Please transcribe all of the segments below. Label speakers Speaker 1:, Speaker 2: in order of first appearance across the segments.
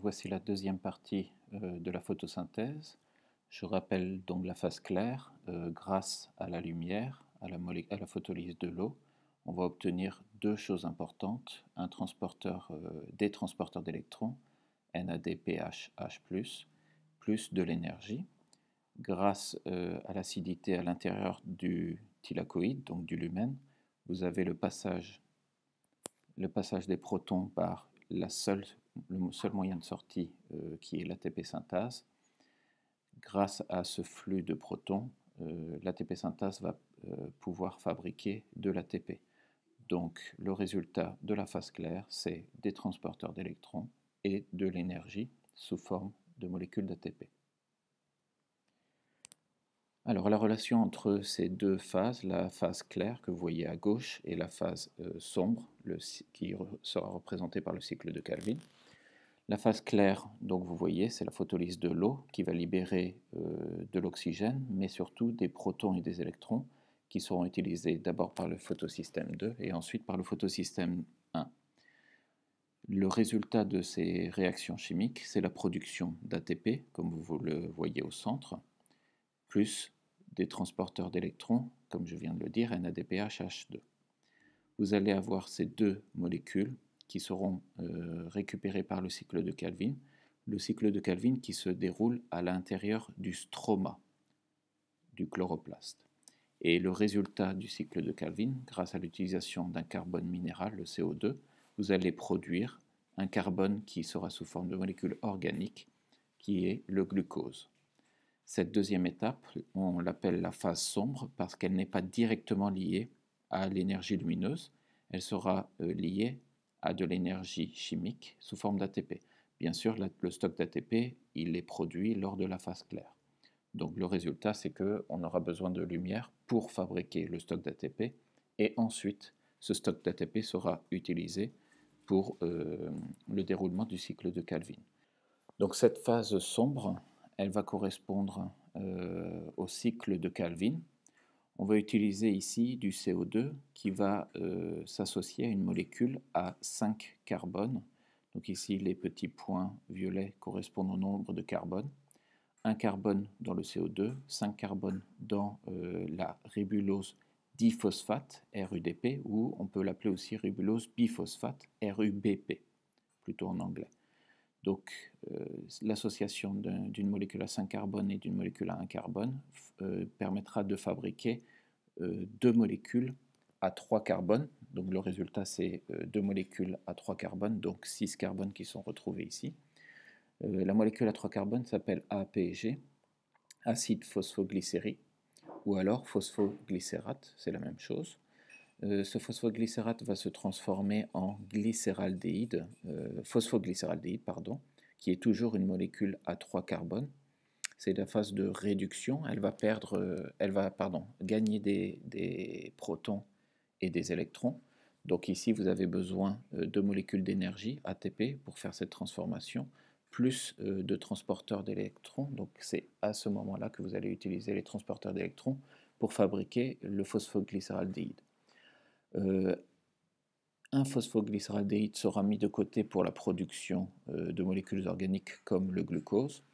Speaker 1: voici la deuxième partie euh, de la photosynthèse. Je rappelle donc la phase claire euh, grâce à la lumière, à la, à photolyse de l'eau. On va obtenir deux choses importantes, un transporteur, euh, des transporteurs d'électrons, H plus de l'énergie, grâce à l'acidité à l'intérieur du thylakoïde, donc du lumen, vous avez le passage, le passage des protons par la seule le seul moyen de sortie euh, qui est l'ATP synthase, grâce à ce flux de protons, euh, l'ATP synthase va euh, pouvoir fabriquer de l'ATP. Donc le résultat de la phase claire, c'est des transporteurs d'électrons et de l'énergie sous forme de molécules d'ATP. Alors la relation entre ces deux phases, la phase claire que vous voyez à gauche et la phase sombre, qui sera représentée par le cycle de Calvin, la phase claire, donc vous voyez, c'est la photolyse de l'eau qui va libérer euh, de l'oxygène, mais surtout des protons et des électrons qui seront utilisés d'abord par le photosystème 2 et ensuite par le photosystème 1. Le résultat de ces réactions chimiques, c'est la production d'ATP, comme vous le voyez au centre, plus des transporteurs d'électrons, comme je viens de le dire, NADPH 2 Vous allez avoir ces deux molécules qui seront euh, récupérés par le cycle de Calvin, le cycle de Calvin qui se déroule à l'intérieur du stroma du chloroplaste. Et le résultat du cycle de Calvin, grâce à l'utilisation d'un carbone minéral, le CO2, vous allez produire un carbone qui sera sous forme de molécule organique, qui est le glucose. Cette deuxième étape, on l'appelle la phase sombre parce qu'elle n'est pas directement liée à l'énergie lumineuse, elle sera euh, liée à de l'énergie chimique sous forme d'ATP. Bien sûr, le stock d'ATP, il est produit lors de la phase claire. Donc le résultat, c'est qu'on aura besoin de lumière pour fabriquer le stock d'ATP, et ensuite, ce stock d'ATP sera utilisé pour euh, le déroulement du cycle de Calvin. Donc cette phase sombre, elle va correspondre euh, au cycle de Calvin, on va utiliser ici du CO2 qui va euh, s'associer à une molécule à 5 carbones. Donc ici, les petits points violets correspondent au nombre de carbones. Un carbone dans le CO2, 5 carbones dans euh, la ribulose diphosphate, RUDP, ou on peut l'appeler aussi ribulose biphosphate, RUBP, plutôt en anglais. Donc euh, l'association d'une molécule à 5 carbone et d'une molécule à 1 carbone euh, permettra de fabriquer euh, deux molécules à 3 carbones. Donc le résultat c'est deux molécules à 3 carbones, donc 6 carbones qui sont retrouvés ici. la molécule à 3 carbones s'appelle APG, acide phosphoglycérique, ou alors phosphoglycérate, c'est la même chose. Euh, ce phosphoglycérate va se transformer en glycéraldéhyde, euh, phosphoglycéraldéhyde, pardon, qui est toujours une molécule à 3 carbones. C'est la phase de réduction, elle va, perdre, euh, elle va pardon, gagner des, des, protons et des électrons. Donc ici, vous avez besoin de molécules d'énergie, ATP, pour faire cette transformation, plus de transporteurs d'électrons. Donc c'est à ce moment-là que vous allez utiliser les transporteurs d'électrons pour fabriquer le phosphoglycéraldéhyde. Euh, un phosphoglycéradéhyde sera mis de côté pour la production euh, de molécules organiques comme le glucose,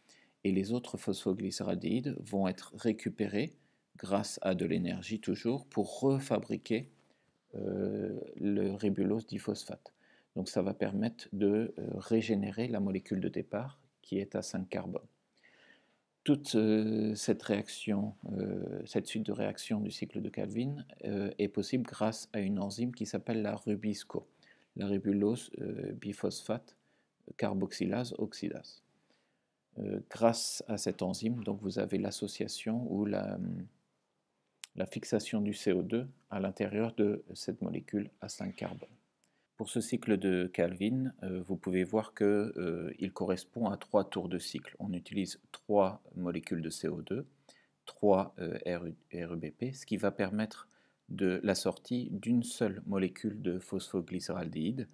Speaker 1: et les autres phosphoglycéradéhydes vont être récupérés grâce à de l'énergie toujours pour refabriquer euh, le ribulose diphosphate. Donc ça va permettre de régénérer la molécule de départ qui est à 5 carbones toute euh, cette réaction, euh, cette suite de réactions du cycle de Calvin euh, est possible grâce à une enzyme qui s'appelle la rubisco, la ribulose biphosphate carboxylase oxydase. grâce à cette enzyme, donc vous avez l'association ou la, fixation du CO2 à l'intérieur de cette molécule à 5 carbones. Pour ce cycle de Calvin, euh, vous pouvez voir qu'il euh, correspond à trois tours de cycle. On utilise trois molécules de CO2, trois euh, RUBP, ce qui va permettre de la sortie d'une seule molécule de phosphoglycéraldéhyde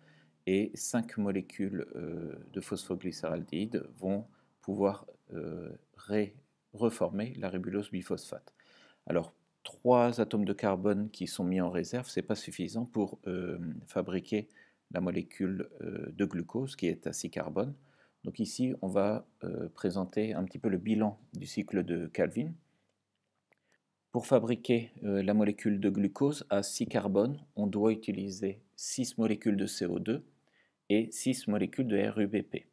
Speaker 1: et cinq molécules de phosphoglycéraldéhyde vont pouvoir reformer la ribulose biphosphate. Alors trois atomes de carbone qui sont mis en réserve, ce n'est pas suffisant pour euh, fabriquer la molécule euh, de glucose qui est à 6 carbones. Donc ici, on va euh, présenter un petit peu le bilan du cycle de Calvin. Pour fabriquer la molécule de glucose à 6 carbones, on doit utiliser 6 molécules de CO2 et 6 molécules de RUBP.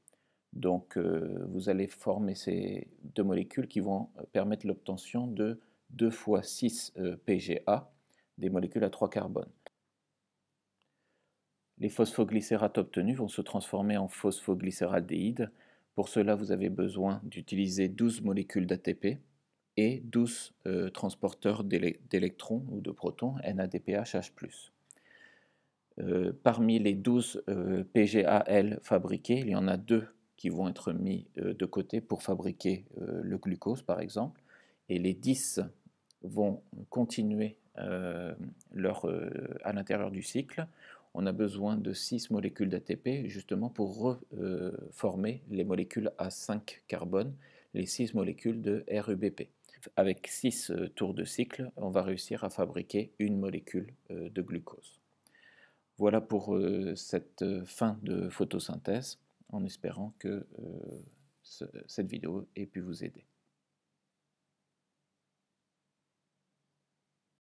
Speaker 1: Donc vous allez former ces deux molécules qui vont permettre l'obtention de 2 fois 6 euh, PGA, des molécules à 3 carbones. Les phosphoglycérates obtenus vont se transformer en phosphoglycéraldéhyde, Pour cela, vous avez besoin d'utiliser 12 molécules d'ATP et 12 euh, transporteurs d'électrons ou de protons, NADPH. Euh, parmi les 12 PGAL fabriqués, il y en a deux qui vont être mis de côté pour fabriquer le glucose, par exemple, et les 10 vont continuer euh, leur, euh, à l'intérieur du cycle. On a besoin de 6 molécules d'ATP justement pour reformer euh, les molécules à 5 carbone, les 6 molécules de RUBP. Avec 6 tours de cycle, on va réussir à fabriquer une molécule de glucose. Voilà pour cette fin de photosynthèse, en espérant que cette vidéo ait pu vous aider.